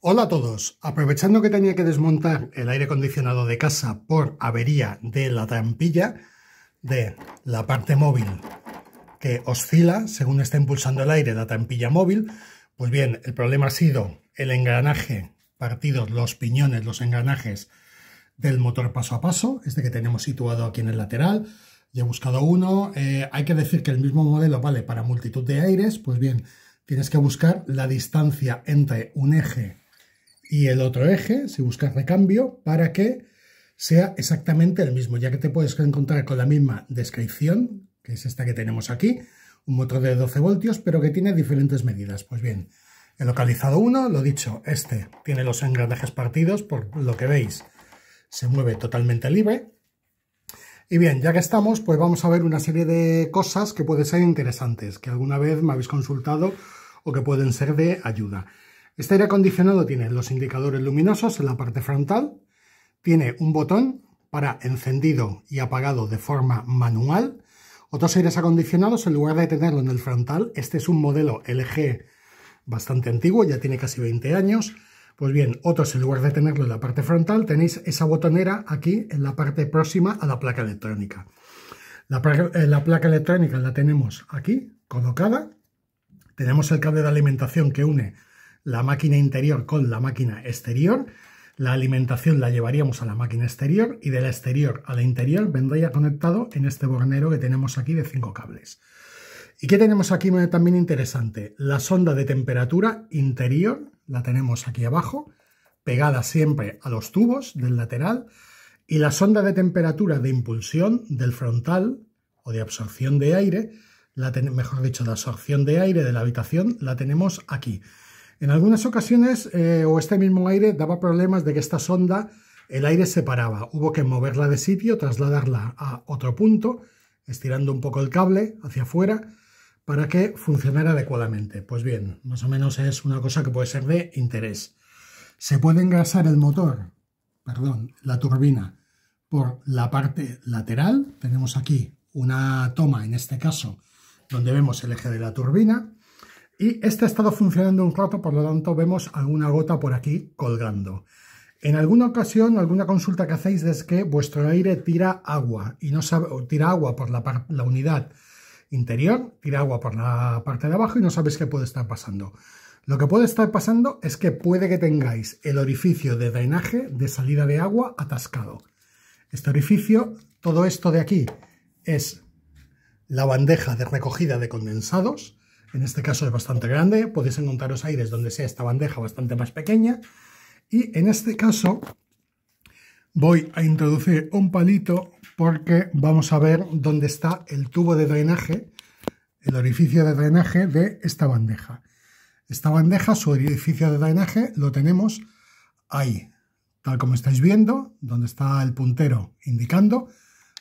Hola a todos. Aprovechando que tenía que desmontar el aire acondicionado de casa por avería de la trampilla de la parte móvil que oscila según está impulsando el aire la trampilla móvil, pues bien, el problema ha sido el engranaje, partidos los piñones, los engranajes del motor paso a paso, este que tenemos situado aquí en el lateral. Ya he buscado uno. Eh, hay que decir que el mismo modelo vale para multitud de aires, pues bien, tienes que buscar la distancia entre un eje y el otro eje, si buscas recambio, para que sea exactamente el mismo, ya que te puedes encontrar con la misma descripción, que es esta que tenemos aquí, un motor de 12 voltios, pero que tiene diferentes medidas. Pues bien, he localizado uno, lo dicho, este tiene los engranajes partidos, por lo que veis, se mueve totalmente libre. Y bien, ya que estamos, pues vamos a ver una serie de cosas que pueden ser interesantes, que alguna vez me habéis consultado o que pueden ser de ayuda. Este aire acondicionado tiene los indicadores luminosos en la parte frontal, tiene un botón para encendido y apagado de forma manual, otros aires acondicionados, en lugar de tenerlo en el frontal, este es un modelo LG bastante antiguo, ya tiene casi 20 años, pues bien, otros en lugar de tenerlo en la parte frontal, tenéis esa botonera aquí en la parte próxima a la placa electrónica. La, eh, la, placa electrónica la tenemos aquí, colocada. Tenemos el cable de alimentación que une la máquina interior con la máquina exterior. La alimentación la llevaríamos a la máquina exterior y de la exterior a la interior vendría conectado en este bornero que tenemos aquí de cinco cables. ¿Y qué tenemos aquí también interesante? La sonda de temperatura interior, la tenemos aquí abajo, pegada siempre a los tubos del lateral, y la sonda de temperatura de impulsión del frontal o de absorción de aire, la mejor dicho, de absorción de aire de la habitación, la tenemos aquí. En algunas ocasiones, eh, o este mismo aire daba problemas de que esta sonda, el aire se paraba. Hubo que moverla de sitio, trasladarla a otro punto, estirando un poco el cable hacia afuera, para que funcionara adecuadamente. Pues bien, más o menos es una cosa que puede ser de interés. Se puede engrasar el motor, perdón, la turbina, por la parte lateral. Tenemos aquí una toma, en este caso, donde vemos el eje de la turbina y este ha estado funcionando un rato, por lo tanto vemos alguna gota por aquí colgando. En alguna ocasión, alguna consulta que hacéis es que vuestro aire tira agua y no sabe, tira agua por la, la unidad interior, tira agua por la parte de abajo y no sabéis qué puede estar pasando. Lo que puede estar pasando es que puede que tengáis el orificio de drenaje de salida de agua atascado. Este orificio, todo esto de aquí, es la bandeja de recogida de condensados en este caso es bastante grande, podéis encontraros aires donde sea esta bandeja bastante más pequeña. Y en este caso voy a introducir un palito porque vamos a ver dónde está el tubo de drenaje, el orificio de drenaje de esta bandeja. Esta bandeja, su orificio de drenaje, lo tenemos ahí, tal como estáis viendo, donde está el puntero indicando.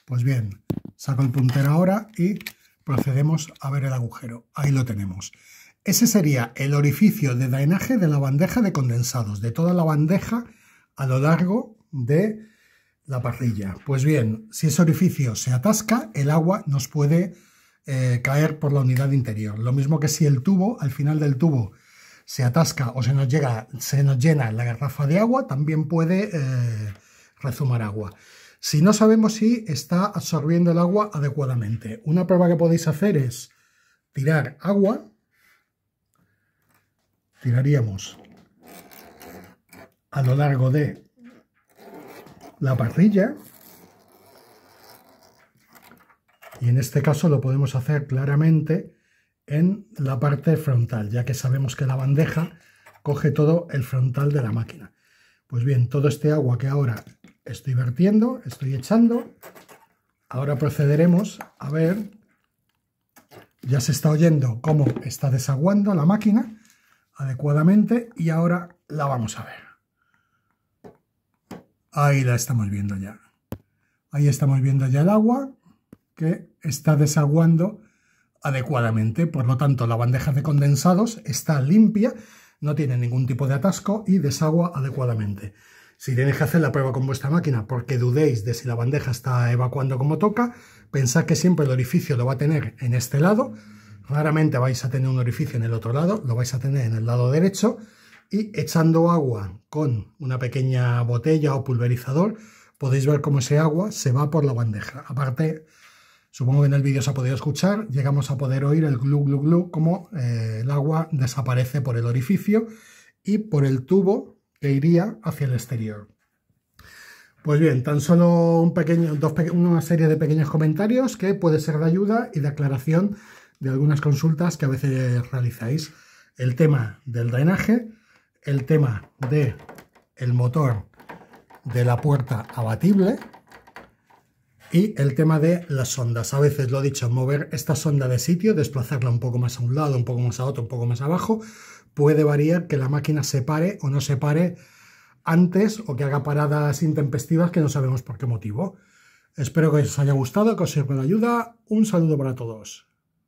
Pues bien, saco el puntero ahora y Procedemos a ver el agujero. Ahí lo tenemos. Ese sería el orificio de drenaje de la bandeja de condensados, de toda la bandeja a lo largo de la parrilla. Pues bien, si ese orificio se atasca, el agua nos puede eh, caer por la unidad interior. Lo mismo que si el tubo, al final del tubo, se atasca o se nos, llega, se nos llena la garrafa de agua, también puede eh, rezumar agua si no sabemos si está absorbiendo el agua adecuadamente. Una prueba que podéis hacer es tirar agua, tiraríamos a lo largo de la parrilla y en este caso lo podemos hacer claramente en la parte frontal, ya que sabemos que la bandeja coge todo el frontal de la máquina. Pues bien, todo este agua que ahora Estoy vertiendo, estoy echando. Ahora procederemos a ver, ya se está oyendo cómo está desaguando la máquina adecuadamente y ahora la vamos a ver. Ahí la estamos viendo ya. Ahí estamos viendo ya el agua que está desaguando adecuadamente. Por lo tanto, la bandeja de condensados está limpia, no tiene ningún tipo de atasco y desagua adecuadamente. Si tenéis que hacer la prueba con vuestra máquina porque dudéis de si la bandeja está evacuando como toca, pensad que siempre el orificio lo va a tener en este lado, raramente vais a tener un orificio en el otro lado, lo vais a tener en el lado derecho y echando agua con una pequeña botella o pulverizador podéis ver cómo ese agua se va por la bandeja. Aparte, supongo que en el vídeo se ha podido escuchar, llegamos a poder oír el glu glu glu como eh, el agua desaparece por el orificio y por el tubo que iría hacia el exterior. Pues bien, tan solo un pequeño, una serie de pequeños comentarios que puede ser de ayuda y de aclaración de algunas consultas que a veces realizáis. El tema del drenaje, el tema del motor de la puerta abatible y el tema de las sondas. A veces lo he dicho, mover esta sonda de sitio, desplazarla un poco más a un lado, un poco más a otro, un poco más abajo, puede variar que la máquina se pare o no se pare antes o que haga paradas intempestivas que no sabemos por qué motivo. Espero que os haya gustado, que os sirva de ayuda. Un saludo para todos.